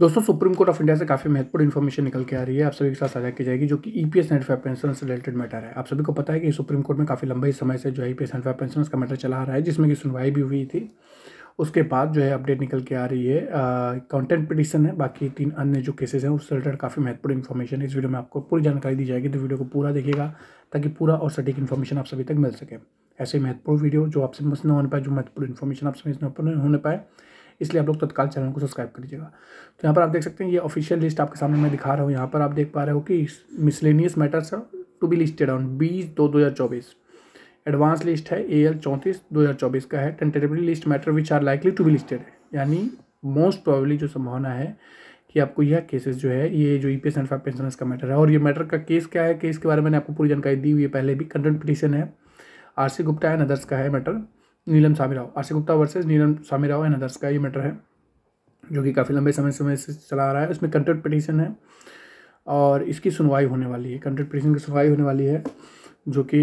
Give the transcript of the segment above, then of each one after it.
दोस्तों supreme court of India से काफ़ी महत्वपूर्ण इन्फॉर्मेशन निकल के आ रही है आप सभी के साथ साझा की जाएगी जो कि E P S five pension से रिलेटेड मैटर है आप सभी को पता है कि सुप्रीम कोर्ट में काफ़ी लंबे समय से जो है E P S five pension का मैटर चला रहा है जिसमें कि सुनवाई भी हुई थी उसके बाद जो है अपडेट निकल के आ रही है कॉन्टेंट पिटिशन है बाकी तीन अन्य जो केसेज हैं उससे रिलेटेड काफ़ी महत्वपूर्ण इन्फॉर्मेशन इस वीडियो में आपको पूरी जानकारी दी जाएगी तो वीडियो को पूरा देखिएगा ताकि पूरा और सटीक इन्फॉर्मेशन आप सभी तक मिल सके ऐसे महत्वपूर्ण वीडियो जो आपसे मिस न होने पाए जो महत्वपूर्ण इन्फॉर्मेशन आपसे मिस न होने पाए इसलिए आप लोग तत्काल चैनल को सब्सक्राइब कर लीजिएगा तो यहाँ पर आप देख सकते हैं ये ऑफिशियल लिस्ट आपके सामने मैं दिखा रहा हूँ यहाँ पर आप देख पा रहे हो कि miscellaneous matters to be listed on बीस दो दो हज़ार चौबीस एडवांस लिस्ट है ए एल चौंतीस दो हज़ार चौबीस का है tentatively list matter which are likely to be listed है यानी मोस्ट प्रॉबली जो संभावना है कि आपको यह केसेस जो है ये जो E P S and five pensioners का मैटर है और ये मैटर का केस क्या है केस के बारे में मैंने आपको पूरी जानकारी दी हुई है पहले भी कंटेंट पिटिशन है आर सी गुप्ता है नदर्स का है matter Neelam Swami Rao Asha Gupta versus Neelam Swami Rao and others का ये मैटर है जो कि काफ़ी लंबे समय समय से चला आ रहा है उसमें कंट्रेट पटिशन है और इसकी सुनवाई होने वाली है कंट्रेट पटिशन की सुनवाई होने वाली है जो कि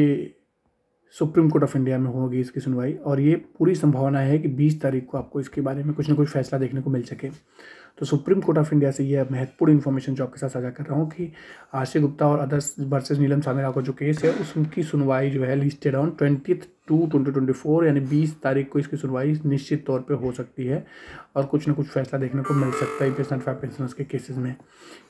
सुप्रीम कोर्ट ऑफ इंडिया में होगी इसकी सुनवाई और ये पूरी संभावना है कि 20 तारीख को आपको इसके बारे में कुछ ना कुछ फैसला देखने को मिल सके तो सुप्रीम कोर्ट ऑफ इंडिया से यह महत्वपूर्ण इन्फॉर्मेशन जो आपके साथ साझा कर रहा हूँ कि आरसी गुप्ता और अदर्स वर्सेज नीलम सामेरा का जो केस है उसकी सुनवाई जो है listed on twenty two twenty twenty four यानी बीस तारीख को इसकी सुनवाई निश्चित तौर पर हो सकती है और कुछ ना कुछ फैसला देखने को मिल सकता है पेशेंट फाइव पेंशनर्स के केसेस में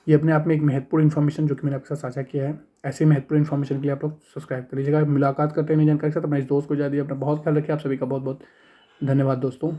ये अपने आप में एक महत्वपूर्ण इन्फॉर्मेशन जो कि मैंने आपके साथ साझा किया है ऐसे महत्वपूर्ण इन्फॉर्मेशन के लिए आप लोग सब्सक्राइब कर लीजिएगा मुलाकात करते हैं जानकारी के साथ अपने इस दोस्त को जा दिए अपना बहुत ख्याल रखिए आप सभी का बहुत बहुत धन्यवाद दोस्तों